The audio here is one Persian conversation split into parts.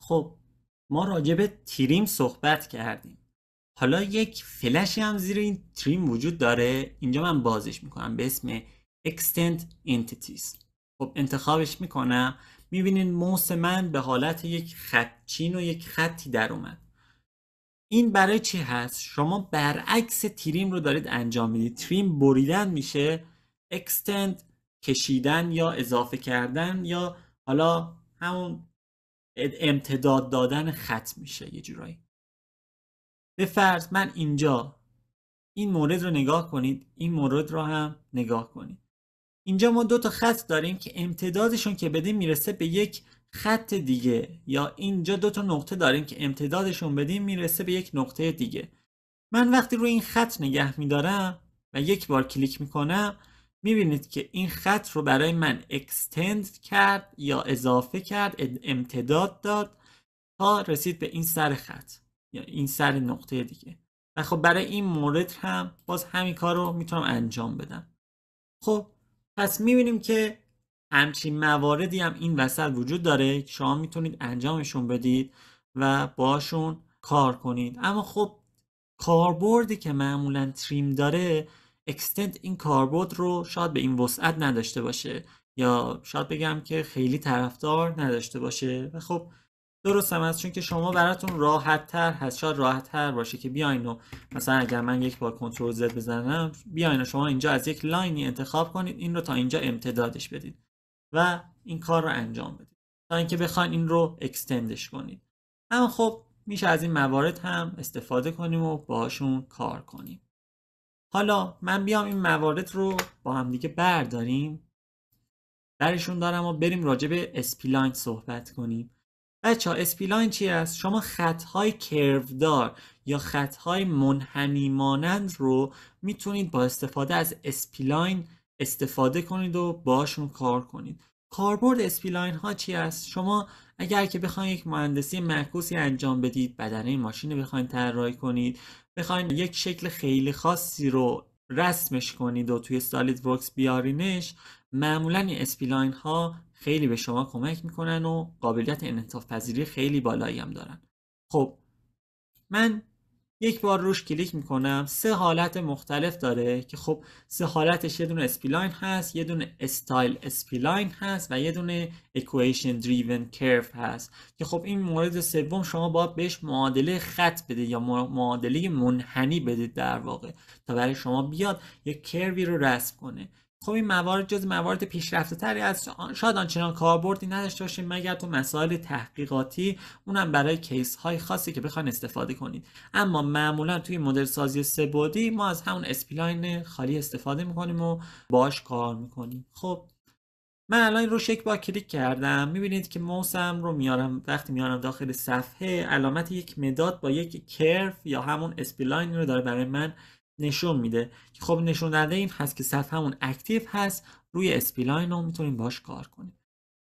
خب ما راجع به تریم صحبت کردیم حالا یک فلشی هم زیر این تریم وجود داره اینجا من بازش میکنم به اسم Extend Entities خب انتخابش میکنم میبینین موس من به حالت یک خط چین و یک خطی در اومد این برای چی هست شما برعکس تریم رو دارید انجام میدید تریم بریدن میشه اکستند کشیدن یا اضافه کردن یا حالا همون امتداد دادن خط میشه یه جورایی به فرض من اینجا این مورد رو نگاه کنید این مورد رو هم نگاه کنید اینجا ما دو تا خط داریم که امتدادشون که بده میرسه به یک خط دیگه یا اینجا دو تا نقطه داریم که امتدادشون بدیم میرسه به یک نقطه دیگه من وقتی روی این خط نگه میدارم و یک بار کلیک میکنم میبینید که این خط رو برای من اکستند کرد یا اضافه کرد امتداد داد تا رسید به این سر خط یا این سر نقطه دیگه و خب برای این مورد هم باز همین کار رو میتونم انجام بدم خب پس میبینیم که همچین مواردی هم این وسط وجود داره که شما میتونید انجامشون بدید و باشون کار کنید اما خب کاربردی که معمولا تریم داره اکستند این کاربرد رو شاید به این وسعت نداشته باشه یا شاید بگم که خیلی طرفدار نداشته باشه و خب درست هم هست چون که شما براتون راحت تر هست شاید راحت تر باشه که بیاین و مثلا اگر من یک بار کنترل زد بزنم بیاین شما اینجا از یک لاینی انتخاب کنید این رو تا اینجا امتدادش بدید و این کار رو انجام بدیم تا اینکه بخواین این رو اکستندش کنید اما خب میشه از این موارد هم استفاده کنیم و باشون کار کنیم حالا من بیام این موارد رو با همدیگه برداریم درشون دارم و بریم راجع به اسپیلاین صحبت کنیم بچه ها اسپیلاین چی است؟ شما خطهای کرودار یا خطهای منحنی مانند رو میتونید با استفاده از اسپیلاین استفاده کنید و باشون کار کنید کاربرد اسپیلاین ها چی است شما اگر که بخواید یک مهندسی معکوسی انجام بدید بدنه ماشین رو بخواید طراحی کنید بخواید یک شکل خیلی خاصی رو رسمش کنید و توی سالید ورکس بیارینش معمولا این اسپیلاین ها خیلی به شما کمک میکنن و قابلیت انعطاف پذیری خیلی بالایی هم دارن خب من یک بار روش کلیک میکنم سه حالت مختلف داره که خب سه حالتش یه دونه اسپیلاین هست یه دونه استایل اسپیلاین هست و یه دونه اکویشن دریون کرف هست که خب این مورد سوم شما باید بهش معادله خط بده یا معادله منحنی بده در واقع تا برای شما بیاد یک کروی رو رسم کنه خب این موارد جز موارد پیشرفته تری است شاید آنچنان کاربردی نداشته باشیم مگر تو مسائل تحقیقاتی اونم برای کیس های خاصی که بخواین استفاده کنید اما معمولا توی مدل سازی سه بعدی ما از همون اسپلاین خالی استفاده میکنیم و باش کار میکنیم خب من الان رو یک با کلیک کردم میبینید که موسم رو میارم وقتی میارم داخل صفحه علامت یک مداد با یک کرف یا همون اسپلاین رو داره برای من نشون میده که خب نشون داده این هست که صفحه همون اکتیو هست روی اسپیلاین رو میتونیم باش کار کنیم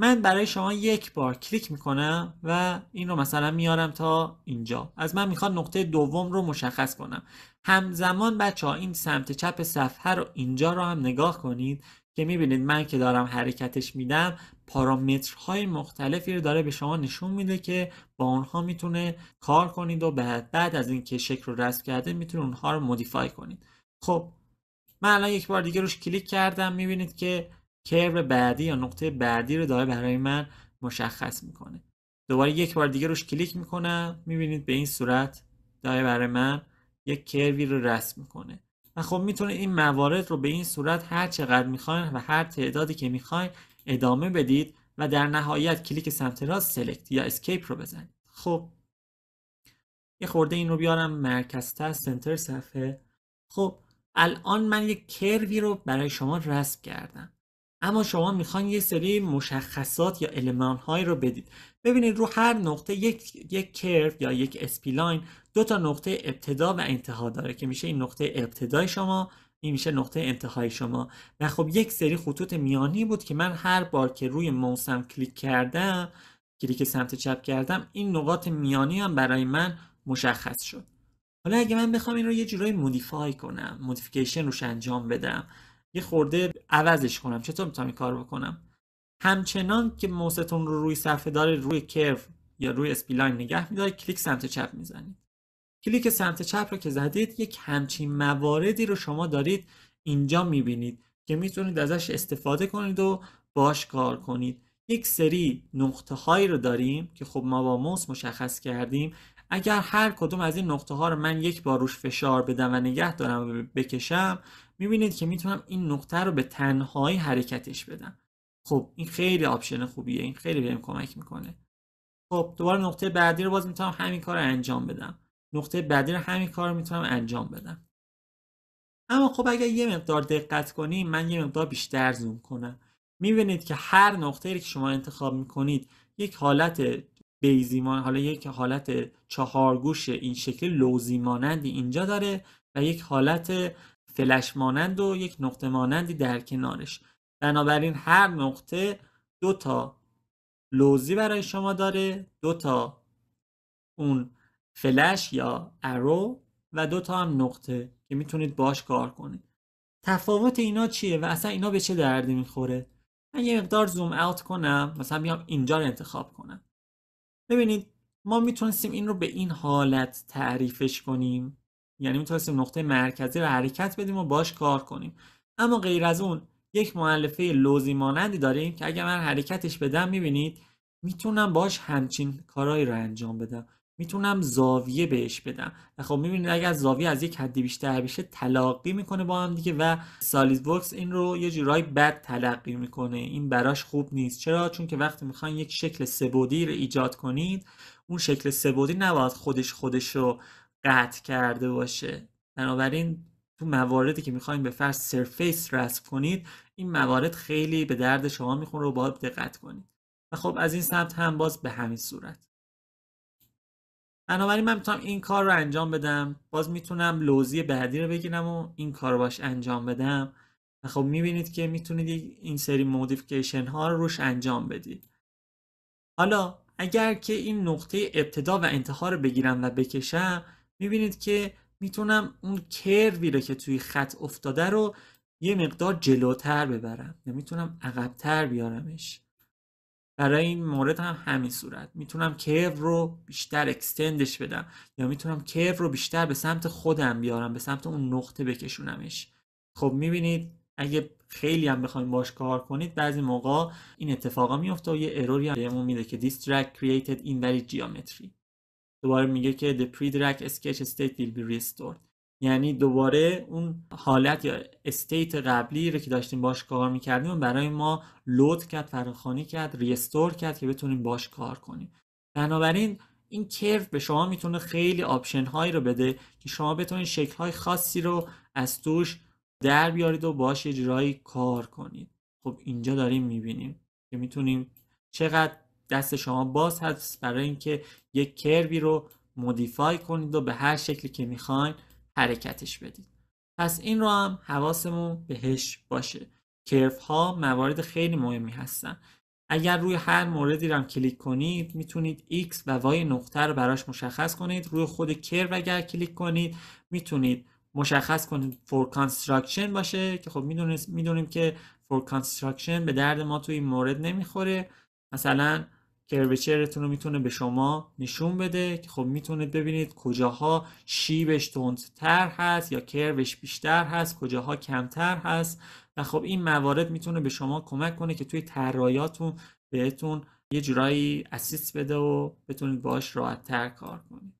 من برای شما یک بار کلیک میکنم و این رو مثلا میارم تا اینجا از من میخواد نقطه دوم رو مشخص کنم همزمان بچه ها این سمت چپ صفحه رو اینجا رو هم نگاه کنید که میبینید من که دارم حرکتش میدم پارامترهای مختلفی رو داره به شما نشون میده که با اونها میتونه کار کنید و بعد بعد از اینکه شکل رو رسم کرده میتونه اونها رو مودیفای کنید خب من الان یک بار دیگه روش کلیک کردم میبینید که کرو بعدی یا نقطه بعدی رو داره برای من مشخص میکنه دوباره یک بار دیگه روش کلیک میکنم میبینید به این صورت داره برای من یک کروی رو رسم میکنه و خب میتونه این موارد رو به این صورت هر چقدر میخواین و هر تعدادی که میخواین ادامه بدید و در نهایت کلیک سمت راست سلکت یا اسکیپ رو بزنید خب یه خورده این رو بیارم مرکز تا سنتر صفحه خب الان من یک کروی رو برای شما رسم کردم اما شما میخوان یه سری مشخصات یا المان هایی رو بدید ببینید رو هر نقطه یک یک کرف یا یک اسپیلاین دو تا نقطه ابتدا و انتها داره که میشه این نقطه ابتدای شما این میشه نقطه انتهای شما و خب یک سری خطوط میانی بود که من هر بار که روی موسم کلیک کردم کلیک سمت چپ کردم این نقاط میانی هم برای من مشخص شد حالا اگه من بخوام این رو یه جورایی مودیفای کنم مودیفیکیشن روش انجام بدم یه خورده عوضش کنم چطور میتونم این کار بکنم همچنان که موستون رو روی صفحه داره روی کرو یا روی اسپیلاین نگه میداره کلیک سمت چپ میزنید کلیک سمت چپ رو که زدید یک همچین مواردی رو شما دارید اینجا میبینید که میتونید ازش استفاده کنید و باش کار کنید یک سری نقطه هایی رو داریم که خب ما با موس مشخص کردیم اگر هر کدوم از این نقطه ها رو من یک بار روش فشار بدم و نگه دارم و بکشم میبینید که میتونم این نقطه رو به تنهایی حرکتش بدم خب این خیلی آپشن خوبیه این خیلی بهم کمک میکنه خب دوباره نقطه بعدی رو باز میتونم همین کار رو انجام بدم نقطه بعدی رو همین کار رو میتونم انجام بدم اما خب اگر یه مقدار دقت کنیم من یه مقدار بیشتر زوم کنم میبینید که هر نقطه که شما انتخاب میکنید یک حالت بیزیمان حالا یک حالت چهارگوش این شکل لوزی مانندی اینجا داره و یک حالت فلش مانند و یک نقطه مانندی در کنارش بنابراین هر نقطه دو تا لوزی برای شما داره دو تا اون فلش یا ارو و دو تا هم نقطه که میتونید باش کار کنید تفاوت اینا چیه و اصلا اینا به چه دردی میخوره من یه مقدار زوم اوت کنم مثلا بیام اینجا رو انتخاب کنم ببینید ما میتونستیم این رو به این حالت تعریفش کنیم یعنی میتونستیم نقطه مرکزی رو حرکت بدیم و باش کار کنیم اما غیر از اون یک معلفه لوزی مانندی داریم که اگر من حرکتش بدم میبینید میتونم باش همچین کارهایی رو انجام بدم میتونم زاویه بهش بدم و خب میبینید اگر زاویه از یک حدی بیشتر بشه تلاقی میکنه با هم دیگه و سالید ورکس این رو یه جورایی بد تلقی میکنه این براش خوب نیست چرا چون که وقتی میخواین یک شکل سبودی رو ایجاد کنید اون شکل سبودی نباید خودش خودش رو قطع کرده باشه بنابراین تو مواردی که میخواین به فرض سرفیس رسم کنید این موارد خیلی به درد شما میخوره رو باید دقت کنید و خب از این سمت هم باز به همین صورت بنابراین من میتونم این کار رو انجام بدم باز میتونم لوزی بعدی رو بگیرم و این کار رو باش انجام بدم خب میبینید که میتونید این سری مودیفیکیشن ها رو روش انجام بدید حالا اگر که این نقطه ابتدا و انتها رو بگیرم و بکشم میبینید که میتونم اون کروی رو که توی خط افتاده رو یه مقدار جلوتر ببرم یا یعنی میتونم عقبتر بیارمش برای این مورد هم همین صورت میتونم کرو رو بیشتر اکستندش بدم یا میتونم کرو رو بیشتر به سمت خودم بیارم به سمت اون نقطه بکشونمش خب میبینید اگه خیلی هم بخوایم باش کار کنید بعضی موقع این اتفاقا میفته و یه اروری هم بهمون میده که this track created invalid geometry دوباره میگه که the pre-drag sketch state will be یعنی دوباره اون حالت یا استیت قبلی رو که داشتیم باش کار میکردیم برای ما لود کرد فراخانی کرد ریستور کرد که بتونیم باش کار کنیم بنابراین این کرف به شما میتونه خیلی آپشن هایی رو بده که شما بتونید شکل های خاصی رو از توش در بیارید و باش یه کار کنید خب اینجا داریم میبینیم که میتونیم چقدر دست شما باز هست برای اینکه یک کروی رو مودیفای کنید و به هر شکلی که میخواین حرکتش بدید پس این رو هم حواسمون بهش باشه کرف ها موارد خیلی مهمی هستن اگر روی هر موردی رو هم کلیک کنید میتونید x و وای نقطه رو براش مشخص کنید روی خود کرو اگر کلیک کنید میتونید مشخص کنید for construction باشه که خب میدونیم که for construction به درد ما توی این مورد نمیخوره مثلا کروچرتون رو میتونه به شما نشون بده که خب میتونید ببینید کجاها شیبش تندتر هست یا کروش بیشتر هست کجاها کمتر هست و خب این موارد میتونه به شما کمک کنه که توی طراحیاتون بهتون یه جورایی اسیست بده و بتونید باش تر کار کنید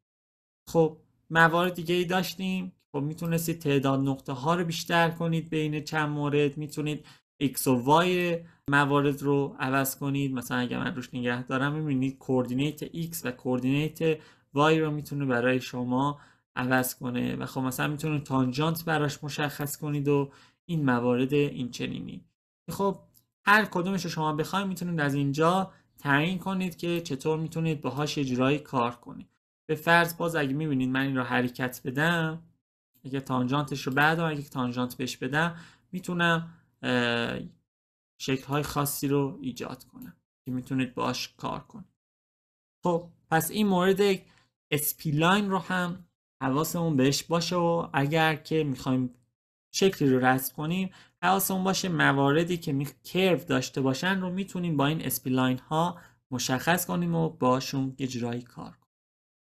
خب موارد دیگه ای داشتیم خب میتونستید تعداد نقطه ها رو بیشتر کنید بین چند مورد میتونید x و y موارد رو عوض کنید مثلا اگر من روش نگه دارم میبینید کوردینیت x و کوردینیت y رو میتونه برای شما عوض کنه و خب مثلا میتونید تانجانت براش مشخص کنید و این موارد این چنینی خب هر کدومش رو شما بخواید میتونید از اینجا تعیین کنید که چطور میتونید باهاش جرایی کار کنید به فرض باز اگه میبینید من این رو حرکت بدم اگه تانجانتش رو بعدم اگه تانجانت بهش بدم میتونم شکل خاصی رو ایجاد کنه که میتونید باش کار کنید خب پس این مورد اسپیلاین رو هم حواسمون بهش باشه و اگر که میخوایم شکلی رو رسم کنیم حواسمون باشه مواردی که می... کرو داشته باشن رو میتونیم با این اسپیلاین ها مشخص کنیم و باشون یه کار کنیم